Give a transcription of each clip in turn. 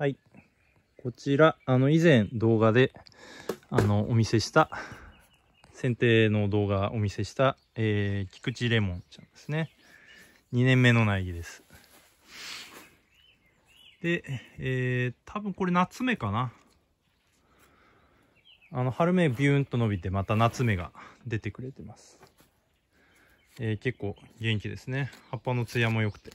はい。こちら、あの、以前動画で、あの、お見せした、剪定の動画をお見せした、えー、菊池レモンちゃんですね。2年目の苗木です。で、えー、多分これ夏目かな。あの、春目ビューンと伸びて、また夏目が出てくれてます。えー、結構元気ですね。葉っぱの艶も良くて。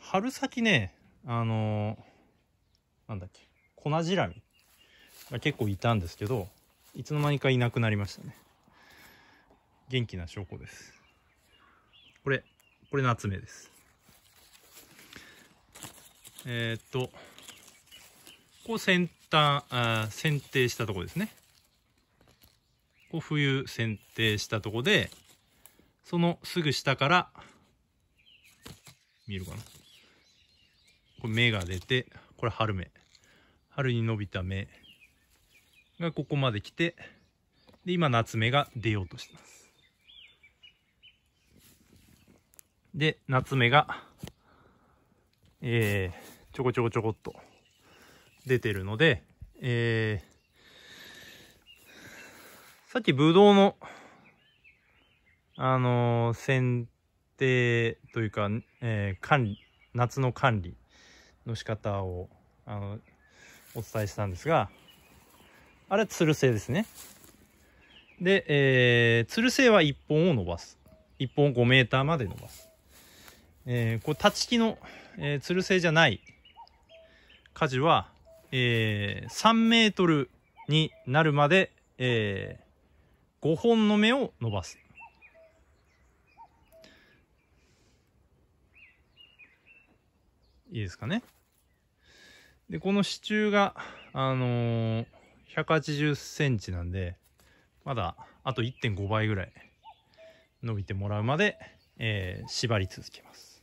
春先ね、あのー、なんだっけ、粉じらみが結構いたんですけど、いつの間にかいなくなりましたね。元気な証拠です。これ、これ夏目です。えー、っと、こう先端、あ剪定したとこですね。こう冬剪定したとこで、そのすぐ下から、見えるかなこれ芽が出てこれ春芽春に伸びた芽がここまで来てで今夏芽が出ようとしてますで夏芽がえー、ちょこちょこちょこっと出てるのでえー、さっきブドウのあのー、剪定というか、えー、管理夏の管理の仕方をあのお伝えしたんですがあれはつる性ですねで、えつる性は1本を伸ばす1本5メーターまで伸ばす、えー、こう立ち木の、えつる性じゃない舵は、えー、3メートルになるまで、えー、5本の目を伸ばすいいですかね。で、この支柱が、あのー、180センチなんで、まだあと1.5倍ぐらい伸びてもらうまで、えー、縛り続けます。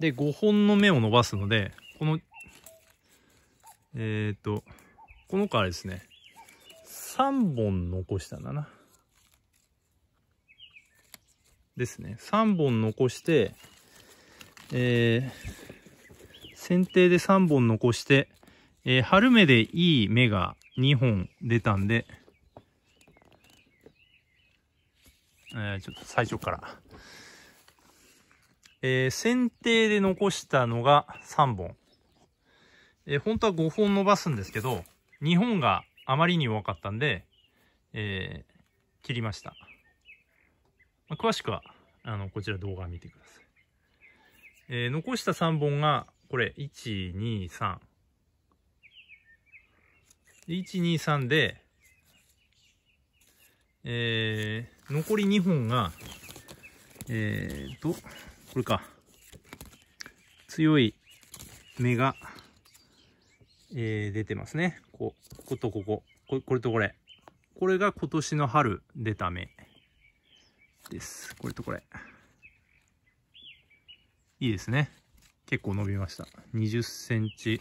で、5本の芽を伸ばすので、この、えっ、ー、と、この子はですね、3本残したんだな。ですね。3本残して、えー、剪定で3本残して、えー、春芽でいい芽が2本出たんで、えー、ちょっと最初から。えー、剪定で残したのが3本。えー、本当は5本伸ばすんですけど、2本があまりに弱かったんで、えー、切りました。まあ、詳しくは、あの、こちら動画を見てください。えー、残した3本が、これ、1、2、3。1、2、3で、えー、残り2本が、えーと、これか。強い芽が、えー、出てますね。ここことここ。これとこれ。これが今年の春出た芽。です。これとこれ。いいですね。結構伸びました。20センチ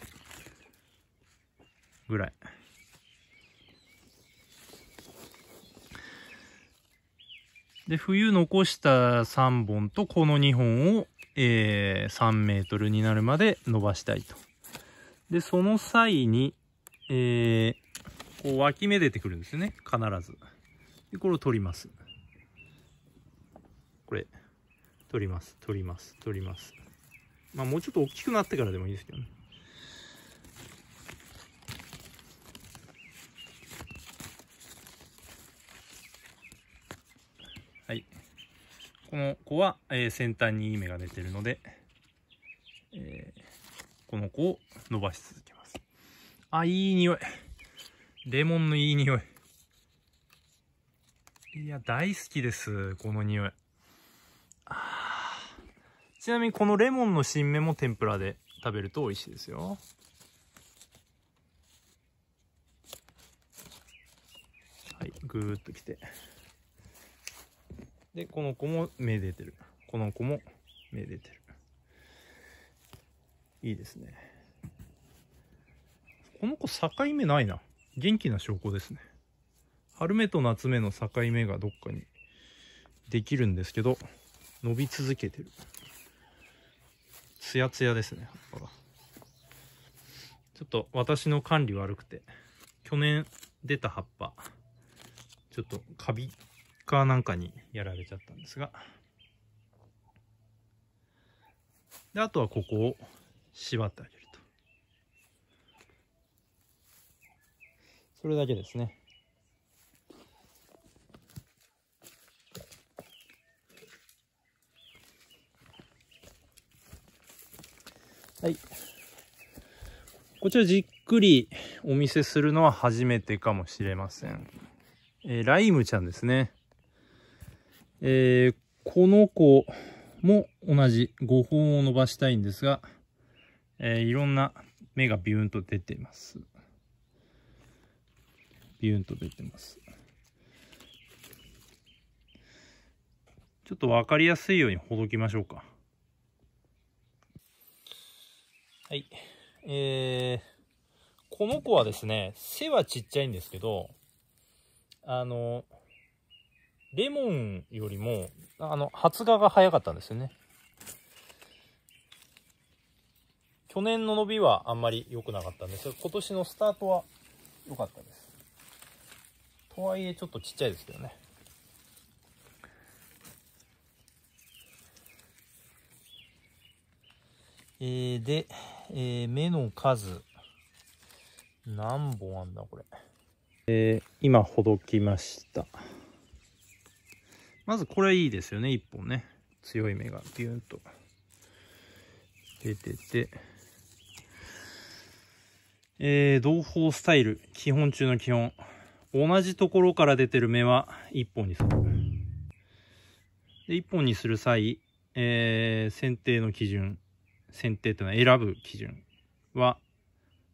ぐらい。で、冬残した3本とこの2本を、えー、3メートルになるまで伸ばしたいと。で、その際に、えー、こう脇芽出てくるんですよね。必ず。で、これを取ります。これ、取ります、取ります、取ります。まあ、もうちょっと大きくなってからでもいいですけどね。はい。この子は、えー、先端にいい芽が出てるので、えー、この子を伸ばし続けます。あ、いい匂い。レモンのいい匂い。いや、大好きです。この匂い。ちなみにこのレモンの新芽も天ぷらで食べると美味しいですよ。はい、ぐーっときて。で、この子も芽出てる。この子も芽出てる。いいですね。この子境目ないな。元気な証拠ですね。春芽と夏芽の境目がどっかにできるんですけど、伸び続けてるツヤツヤですね葉っぱがちょっと私の管理悪くて去年出た葉っぱちょっとカビかなんかにやられちゃったんですがであとはここを縛ってあげるとそれだけですねはい。こちらじっくりお見せするのは初めてかもしれません。えー、ライムちゃんですね。えー、この子も同じ5本を伸ばしたいんですが、えー、いろんな目がビューンと出てます。ビューンと出てます。ちょっとわかりやすいようにほどきましょうか。はい。えー、この子はですね、背はちっちゃいんですけど、あの、レモンよりも、あの、発芽が早かったんですよね。去年の伸びはあんまり良くなかったんですが、今年のスタートは良かったです。とはいえ、ちょっとちっちゃいですけどね。えー、で、えー、目の数、何本あんだ、これ。えー、今、ほどきました。まずこれいいですよね、1本ね。強い目がビューンと出てて。えー、同胞スタイル、基本中の基本。同じところから出てる目は1本にする。で1本にする際、えー、選定の基準。選定というのは選ぶ基準は、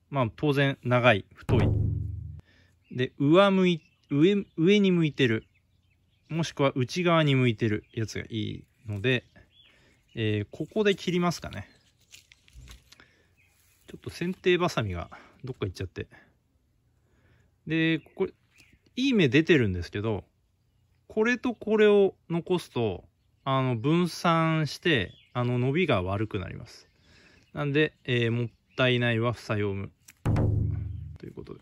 まあ当然長い、太い。で、上向い、上、上に向いてる。もしくは内側に向いてるやつがいいので、えー、ここで切りますかね。ちょっと剪定バサミがどっか行っちゃって。で、これ、いい目出てるんですけど、これとこれを残すと、あの、分散して、あの伸びが悪くなりますなんで、えー、もったいないは房用無ということで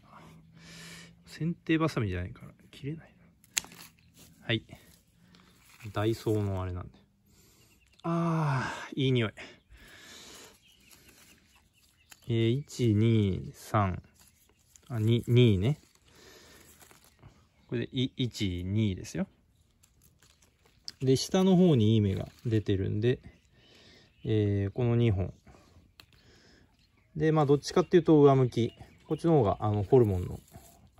剪定バサミじゃないから切れないなはいダイソーのあれなんでああいい匂いえー、123あ 2, 2ねこれで12ですよで下の方にいい芽が出てるんでえー、この2本。で、まあ、どっちかっていうと上向き。こっちの方が、あの、ホルモンの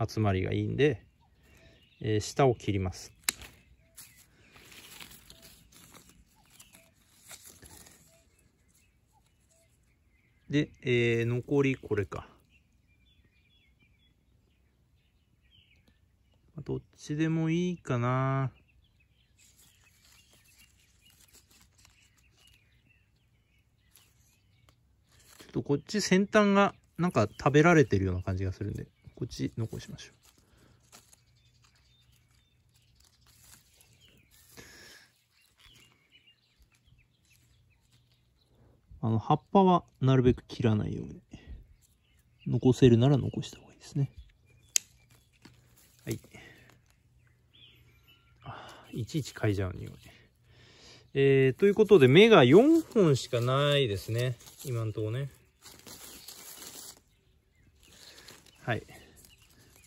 集まりがいいんで、えー、下を切ります。で、えー、残りこれか。どっちでもいいかな。とこっち先端がなんか食べられてるような感じがするんで、こっち残しましょう。あの、葉っぱはなるべく切らないように。残せるなら残した方がいいですね。はい。いちいち嗅いじゃう匂い。えー、ということで、目が4本しかないですね。今んとこね。はい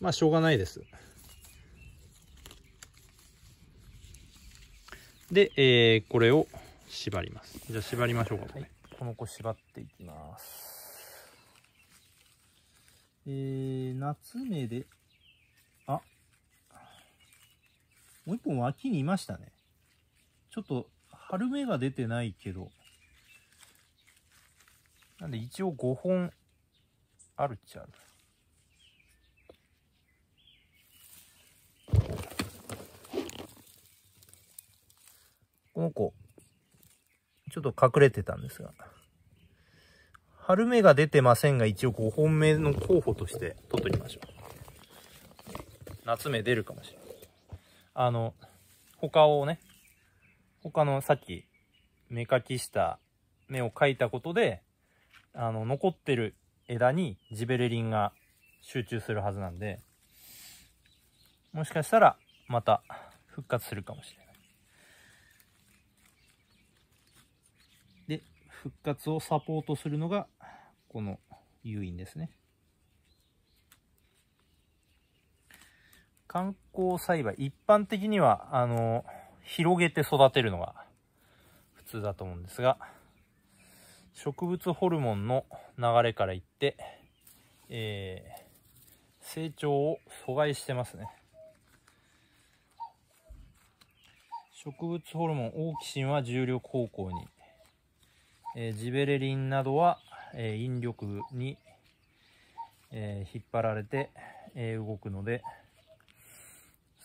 まあしょうがないですで、えー、これを縛りますじゃあ縛りましょうかこれ、はい、この子縛っていきますえー、夏目であもう一本脇にいましたねちょっと春芽が出てないけどなんで一応5本あるっちゃあるこの子、ちょっと隠れてたんですが。春芽が出てませんが、一応5本目の候補として取っときましょう。夏芽出るかもしれない。あの、他をね、他のさっき、芽かきした芽を描いたことで、あの、残ってる枝にジベレリンが集中するはずなんで、もしかしたらまた復活するかもしれない。復活をサポートするのがこの誘引ですね観光栽培一般的にはあの広げて育てるのが普通だと思うんですが植物ホルモンの流れからいって、えー、成長を阻害してますね植物ホルモンオーキシンは重力方向にえー、ジベレリンなどは、えー、引力に、えー、引っ張られて、え動くので、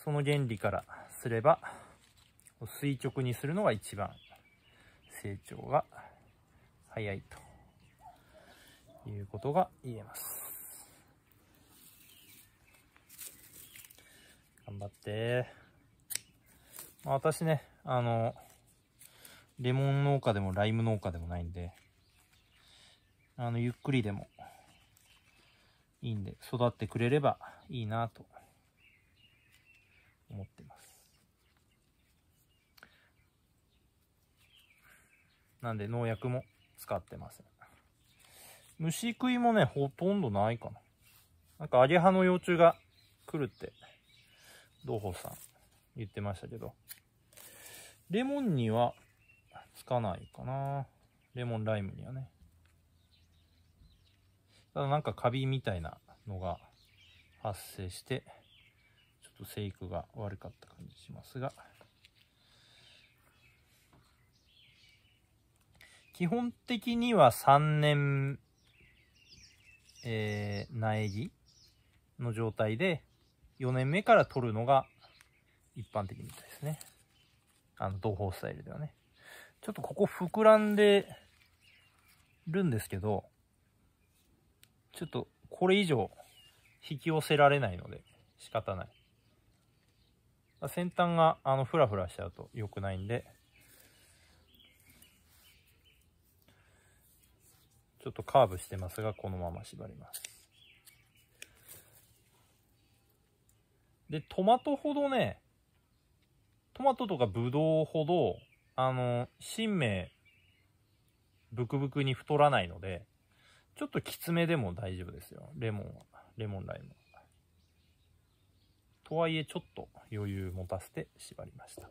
その原理からすれば、垂直にするのが一番成長が早いということが言えます。頑張って。私ね、あの、レモン農家でもライム農家でもないんで、あの、ゆっくりでもいいんで、育ってくれればいいなと思ってます。なんで農薬も使ってません。虫食いもね、ほとんどないかな。なんかアゲハの幼虫が来るって、同胞さん言ってましたけど。レモンにはつかないかな。レモンライムにはね。ただなんかカビみたいなのが発生して、ちょっと生育が悪かった感じしますが。基本的には3年、えー、苗木の状態で、4年目から取るのが一般的みたいですね。あの、同胞スタイルではね。ちょっとここ膨らんでるんですけど、ちょっとこれ以上引き寄せられないので仕方ない。先端があのフラフラしちゃうと良くないんで、ちょっとカーブしてますが、このまま縛ります。で、トマトほどね、トマトとかブドウほどあの、新名、ブクブクに太らないので、ちょっときつめでも大丈夫ですよ。レモンは。レモンライムとはいえ、ちょっと余裕持たせて縛りました。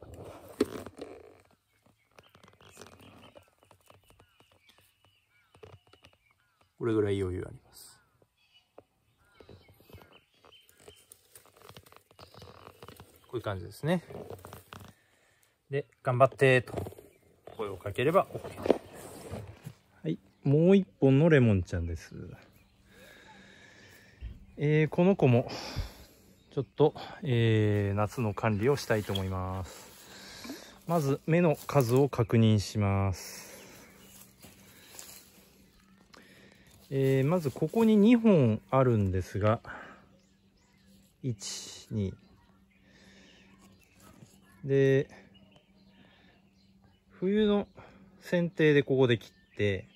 これぐらい余裕あります。こういう感じですね。で、頑張ってと声をかければ OK。はい、もう一本のレモンちゃんです。えー、この子もちょっと、えー、夏の管理をしたいと思います。まず目の数を確認します。えー、まずここに2本あるんですが、1、2。で、冬の剪定でここで切って、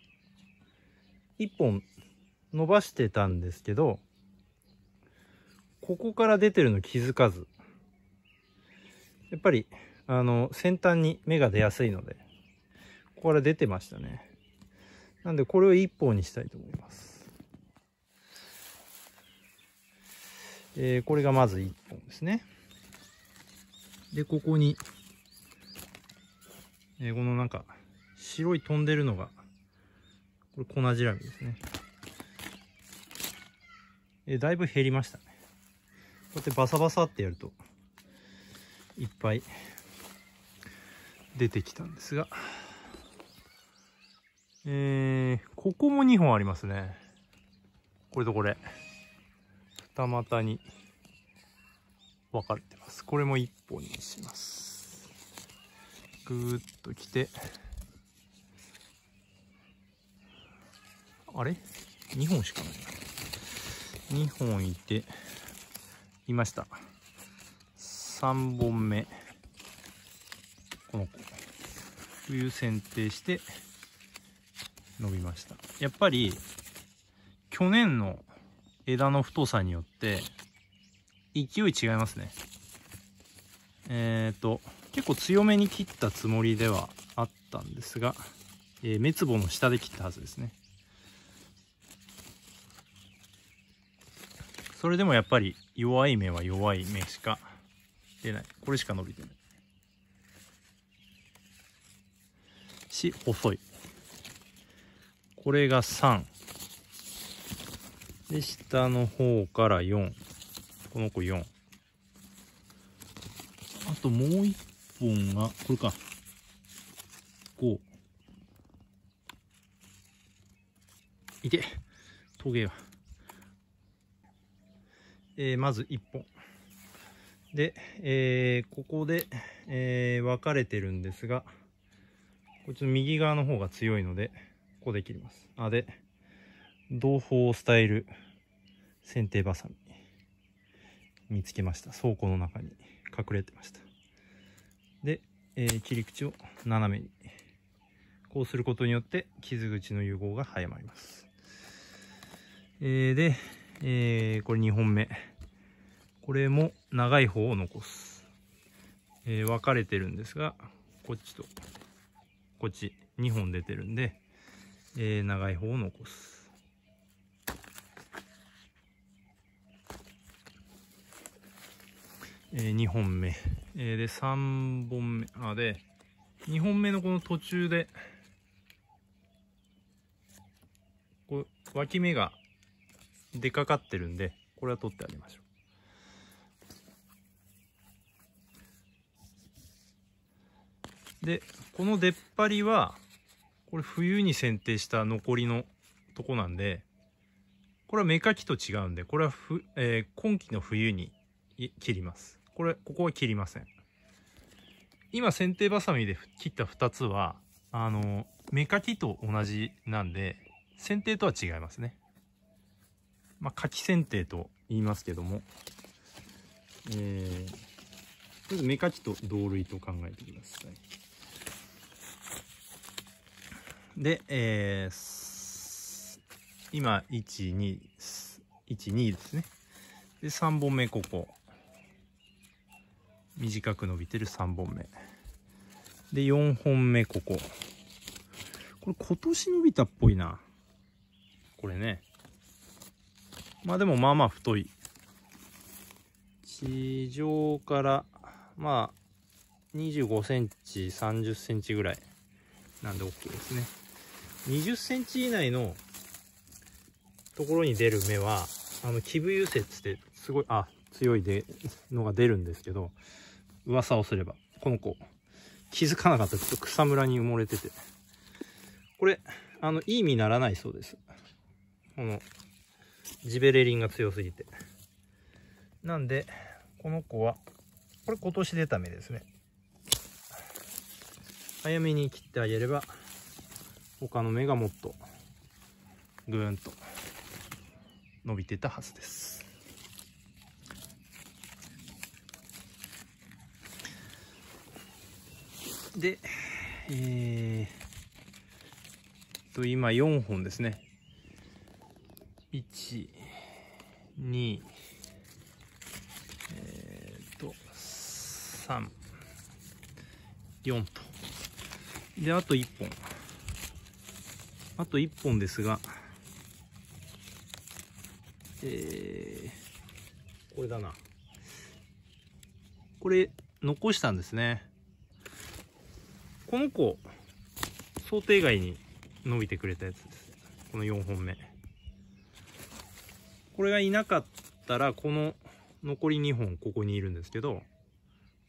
1本伸ばしてたんですけど、ここから出てるの気づかず。やっぱり、あの、先端に芽が出やすいので、ここから出てましたね。なんでこれを1本にしたいと思います。えー、これがまず1本ですね。で、ここにえー、このなんか、白い飛んでるのが、これ粉じらみですね。えー、だいぶ減りましたね。こうやってバサバサってやると、いっぱい出てきたんですが、えー、ここも2本ありますね。これとこれ。二股に分かれてます。これも1本にします。ぐーっと来てあれ ?2 本しかない2本いていました3本目この子冬剪定して伸びましたやっぱり去年の枝の太さによって勢い違いますねえっ、ー、と結構強めに切ったつもりではあったんですが、えー、目つぼの下で切ったはずですねそれでもやっぱり弱い目は弱い目しか出ないこれしか伸びてないし細いこれが3で下の方から4この子4あともう1本が、これか。う。いけ。トゲが。えー、まず1本。で、えー、ここで、えー、分かれてるんですが、こっちの右側の方が強いので、ここで切ります。あ、で、同胞スタイル剪定バサミ見つけました。倉庫の中に隠れてました。えー、切り口を斜めにこうすることによって傷口の融合が早まります、えー、で、えー、これ2本目これも長い方を残す、え分かれてるんですがこっちとこっち2本出てるんで、え長い方を残すえー、2本目、えー、で3本目あで2本目のこの途中でこう脇芽が出かかってるんでこれは取ってあげましょうでこの出っ張りはこれ冬に剪定した残りのとこなんでこれは芽かきと違うんでこれはふ、えー、今季の冬に切ります。これ、ここは切りません。今、剪定ばさみで切った2つは、あの、芽かきと同じなんで、剪定とは違いますね。まあ、き剪定と言いますけども、えー、とりあえず芽かきと同類と考えてください。で、えー、今、1、2、1、2ですね。で、3本目ここ。短く伸びてる3本目で4本目こここれ今年伸びたっぽいなこれねまあでもまあまあ太い地上からまあ25センチ30センチぐらいなんで OK ですね20センチ以内のところに出る芽はあの気分油説っってすごいあ強いでのが出るんですけど噂をすれば、この子、気づかなかった。ちょっと草むらに埋もれてて。これ、あの、いいにならないそうです。この、ジベレリンが強すぎて。なんで、この子は、これ今年出た芽ですね。早めに切ってあげれば、他の芽がもっと、ぐーんと伸びてたはずです。で、えー、と、今4本ですね。1、2、えー、と、3、4と。で、あと1本。あと1本ですが、えー、これだな。これ、残したんですね。この子、想定外に伸びてくれたやつです。この4本目。これがいなかったら、この残り2本ここにいるんですけど、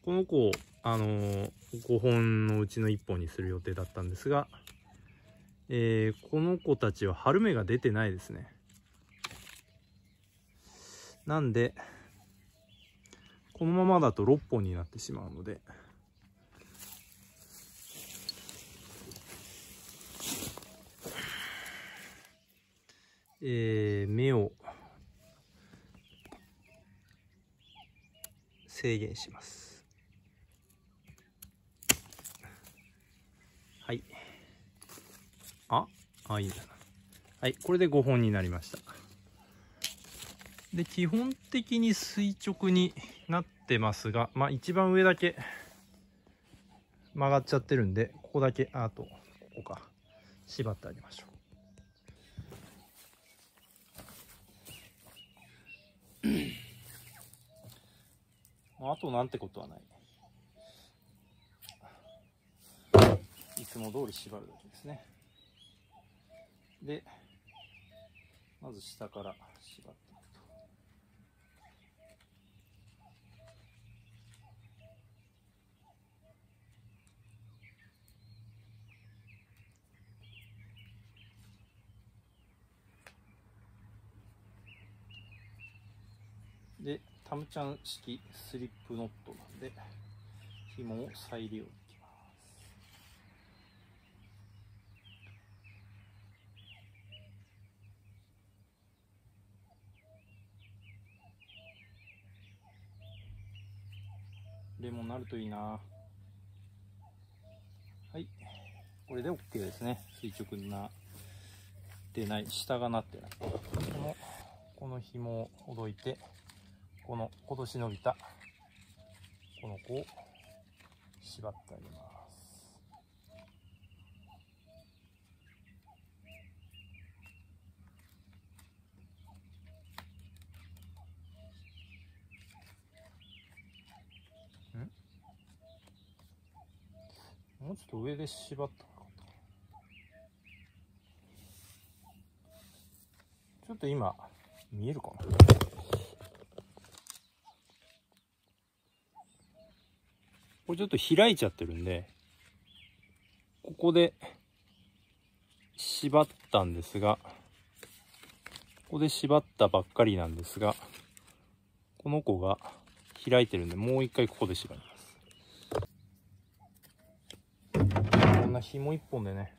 この子を、あのー、5本のうちの1本にする予定だったんですが、えー、この子たちは春芽が出てないですね。なんで、このままだと6本になってしまうので、えー、目を制限しますはいああいいんだなはいこれで5本になりましたで基本的に垂直になってますがまあ一番上だけ曲がっちゃってるんでここだけあとここか縛ってあげましょうまあ、あとなんてことはない。いつも通り縛るだけですね。で、まず下から縛って。タムちゃん式スリップノットなんで、紐を再利用できます。レモンなるといいなはい。これで OK ですね。垂直になってない。下がなってない。この、この紐をほどいて、この今年伸びたこの子を縛ってあげますんもうちょっと上で縛ったのかちょっと今見えるかなこれちょっと開いちゃってるんで、ここで縛ったんですが、ここで縛ったばっかりなんですが、この子が開いてるんで、もう一回ここで縛ります。こんな紐一本でね、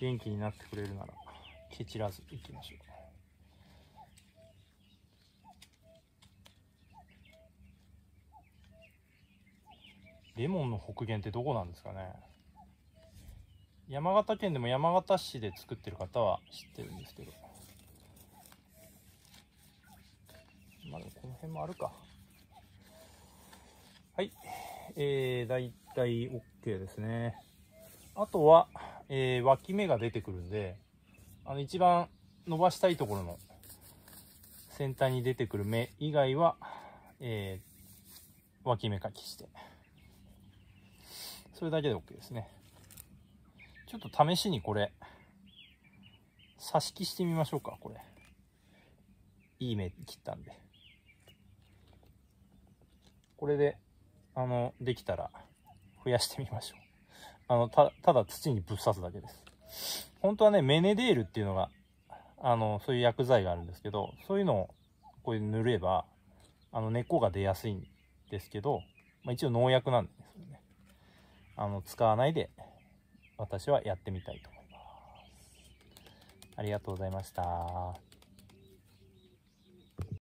元気になってくれるなら、蹴散らず行きましょう。レモンの北限ってどこなんですかね山形県でも山形市で作ってる方は知ってるんですけどまあでもこの辺もあるかはいえー、大体 OK ですねあとは、えー、脇芽が出てくるんであの一番伸ばしたいところの先端に出てくる芽以外は、えー、脇芽かきして。それだけで OK ですね。ちょっと試しにこれ、挿し木してみましょうか、これ。いい目切ったんで。これで、あの、できたら増やしてみましょう。あの、た、ただ土にぶっ刺すだけです。本当はね、メネデールっていうのが、あの、そういう薬剤があるんですけど、そういうのをこういう塗れば、あの、根っこが出やすいんですけど、まあ、一応農薬なんであの使わないで私はやってみたいと思います。ありがとうございました。